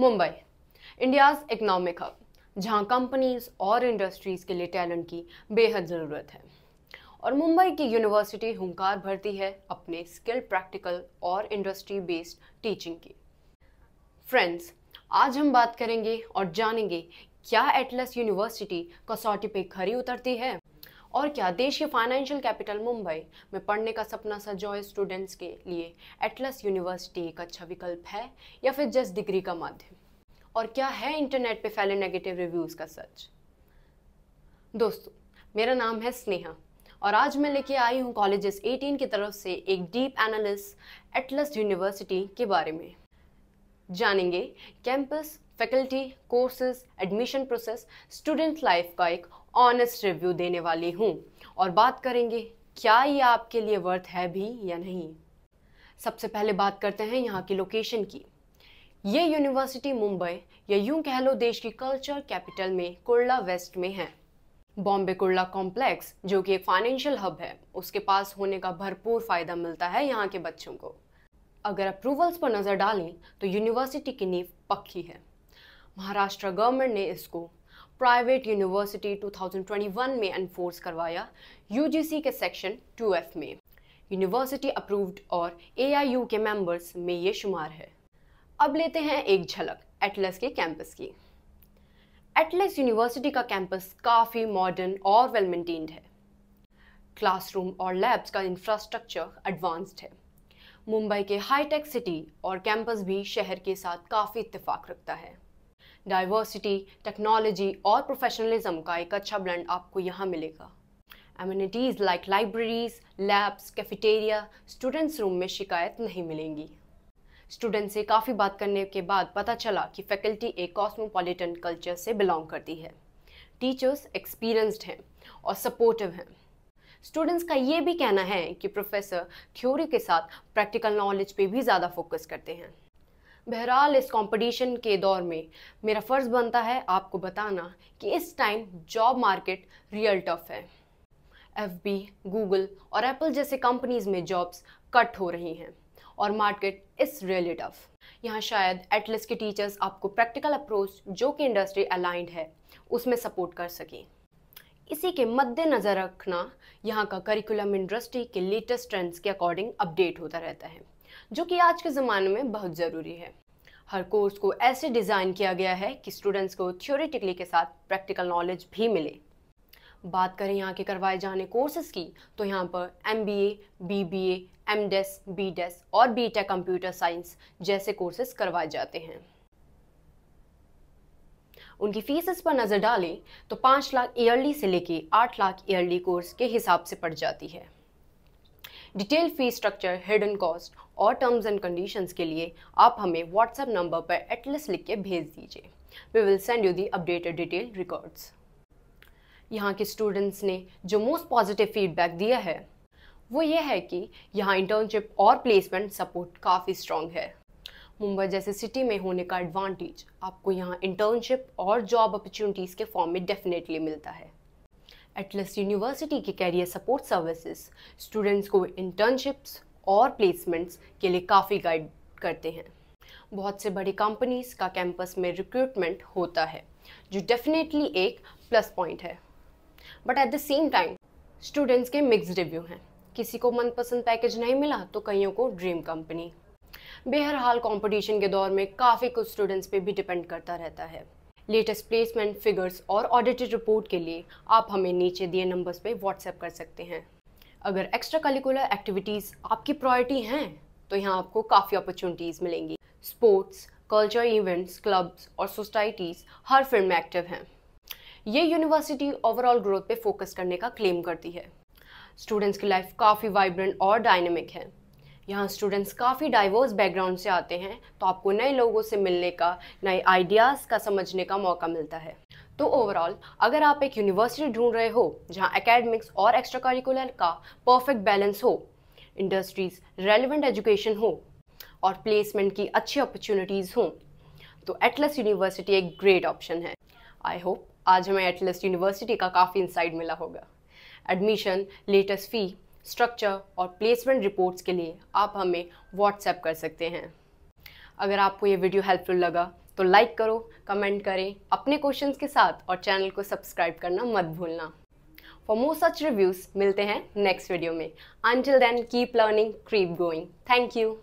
Mumbai India's economic hub जहाँ companies और industries के लिए टैलेंट की बेहद ज़रूरत है और मुंबई की यूनिवर्सिटी हंकार भरती है अपने स्किल प्रैक्टिकल और इंडस्ट्री बेस्ड टीचिंग की फ्रेंड्स आज हम बात करेंगे और जानेंगे क्या एटलस यूनिवर्सिटी कसौटी पे खरी उतरती है और क्या देश के फाइनेंशियल कैपिटल मुंबई में पढ़ने का सपना सजोए स्टूडेंट्स के लिए एटलस यूनिवर्सिटी एक अच्छा विकल्प है या फिर जस्ट डिग्री का माध्यम और क्या है इंटरनेट पे फैले नेगेटिव रिव्यूज़ का सच दोस्तों मेरा नाम है स्नेहा और आज मैं लेके आई हूँ कॉलेजेस 18 की तरफ से एक डीप एनालिस एटलस यूनिवर्सिटी के बारे में जानेंगे campus faculty courses admission process student life का एक ऑनेस्ट रिव्यू देने वाली हूँ और बात करेंगे क्या ये आपके लिए वर्थ है भी या नहीं सबसे पहले बात करते हैं यहाँ की लोकेशन की ये यूनिवर्सिटी मुंबई या यूं कह लो देश की कल्चर कैपिटल में कुर्ला वेस्ट में है बॉम्बे कुर्ला कॉम्प्लेक्स जो कि एक फाइनेंशियल हब है उसके पास होने का भरपूर फ़ायदा मिलता है यहाँ के बच्चों को अगर अप्रूवल्स पर नज़र डालें तो यूनिवर्सिटी की नींव पक्की है महाराष्ट्र गवर्नमेंट ने इसको प्राइवेट यूनिवर्सिटी 2021 में एनफोर्स करवाया यूजीसी के सेक्शन 2F में यूनिवर्सिटी अप्रूव्ड और एआईयू के मेंबर्स में ये शुमार है अब लेते हैं एक झलक एटलस के कैंपस की एटलस यूनिवर्सिटी का कैंपस काफ़ी मॉडर्न और वेल मेंटेन्ड है क्लासरूम और लैब्स का इंफ्रास्ट्रक्चर एडवांस्ड है मुंबई के हाईटेक सिटी और कैंपस भी शहर के साथ काफ़ी इतफाक रखता है डाइवर्सिटी टेक्नोलॉजी और प्रोफेशनलिज्म का एक अच्छा ब्लेंड आपको यहाँ मिलेगा amenities like libraries labs cafeteria students room में शिकायत नहीं मिलेंगी स्टूडेंट से काफ़ी बात करने के बाद पता चला कि फैकल्टी एक कॉस्मोपॉलिटन कल्चर से बिलोंग करती है टीचर्स एक्सपीरियंस्ड हैं और सपोर्टिव हैं स्टूडेंट्स का ये भी कहना है कि प्रोफेसर थ्योरी के साथ प्रैक्टिकल नॉलेज पे भी ज़्यादा फोकस करते हैं बहरहाल इस कंपटीशन के दौर में मेरा फ़र्ज़ बनता है आपको बताना कि इस time job market real tough है एफ बी गूगल और एप्पल जैसे कंपनीज में जॉब्स कट हो रही हैं और मार्केट इस रियली टफ यहाँ शायद एटलस के टीचर्स आपको प्रैक्टिकल अप्रोच जो कि इंडस्ट्री अलाइंड है उसमें सपोर्ट कर सकें इसी के मद्देनज़र रखना यहाँ का करिकुलम इंडस्ट्री के लेटेस्ट ट्रेंड्स के अकॉर्डिंग अपडेट होता रहता है जो कि आज के ज़माने में बहुत ज़रूरी है हर कोर्स को ऐसे डिज़ाइन किया गया है कि स्टूडेंट्स को थ्योरेटिकली के साथ प्रैक्टिकल नॉलेज भी मिले बात करें यहाँ के करवाए जाने कोर्सेज की तो यहाँ पर M B A B B A M Des B Des और बी टेक कंप्यूटर साइंस जैसे कोर्सेज करवाए जाते हैं उनकी फीसेस पर नज़र डालें तो पाँच लाख ईयरली से लेके आठ लाख ईयरली कोर्स के हिसाब से पड़ जाती है detail fee structure hidden cost और टर्म्स एंड कंडीशंस के लिए आप हमें व्हाट्सएप नंबर पर एटलस लिख के भेज दीजिए we will send you the updated detail records यहाँ के स्टूडेंट्स ने जो मोस्ट पॉजिटिव फीडबैक दिया है वो ये है कि यहाँ इंटर्नशिप और प्लेसमेंट सपोर्ट काफ़ी स्ट्रॉन्ग है मुंबई जैसे सिटी में होने का एडवांटेज आपको यहाँ इंटर्नशिप और जॉब अपॉर्चुनिटीज़ के फॉर्म में डेफिनेटली मिलता है एटलस्ट यूनिवर्सिटी के कैरियर सपोर्ट सर्विसेज स्टूडेंट्स को इंटर्नशिप्स और प्लेसमेंट्स के लिए काफ़ी गाइड करते हैं बहुत से बड़ी कंपनीज का कैंपस में रिक्रूटमेंट होता है जो डेफिनेटली एक प्लस पॉइंट है but at the same time students के मिक्स रिव्यू हैं किसी को मनपसंद पैकेज नहीं मिला तो कईयों को ड्रीम कंपनी बेहरहाल कंपटीशन के दौर में काफ़ी कुछ स्टूडेंट्स पे भी डिपेंड करता रहता है लेटेस्ट प्लेसमेंट फिगर्स और ऑडिटेड रिपोर्ट के लिए आप हमें नीचे दिए नंबर्स पे व्हाट्सएप कर सकते हैं अगर एक्स्ट्रा करिकुलर एक्टिविटीज़ आपकी प्रायोरिटी हैं तो यहाँ आपको काफ़ी अपॉर्चुनिटीज़ मिलेंगी स्पोर्ट्स कल्चर इवेंट्स क्लब्स और सोसाइटीज़ हर फील्ड में एक्टिव हैं ये यूनिवर्सिटी ओवरऑल ग्रोथ पे फोकस करने का क्लेम करती है स्टूडेंट्स की लाइफ काफ़ी वाइब्रेंट और डायनेमिक है यहाँ स्टूडेंट्स काफ़ी डाइवर्स बैकग्राउंड से आते हैं तो आपको नए लोगों से मिलने का नए आइडियाज़ का समझने का मौका मिलता है तो ओवरऑल अगर आप एक यूनिवर्सिटी ढूंढ रहे हो जहाँ एकेडमिक्स और एक्स्ट्रा करिकुलर का परफेक्ट बैलेंस हो इंडस्ट्रीज रेलिवेंट एजुकेशन हो और प्लेसमेंट की अच्छी अपॉर्चुनिटीज़ हों तो एटलस यूनिवर्सिटी एक ग्रेट ऑप्शन है आई होप आज हमें एटलस यूनिवर्सिटी का काफ़ी इंसाइट मिला होगा एडमिशन लेटेस्ट फ़ी स्ट्रक्चर और प्लेसमेंट रिपोर्ट्स के लिए आप हमें व्हाट्सएप कर सकते हैं अगर आपको ये वीडियो हेल्पफुल लगा तो लाइक करो कमेंट करें अपने क्वेश्चंस के साथ और चैनल को सब्सक्राइब करना मत भूलना फॉर मोर सच रिव्यूज़ मिलते हैं नेक्स्ट वीडियो में until then keep learning keep going thank you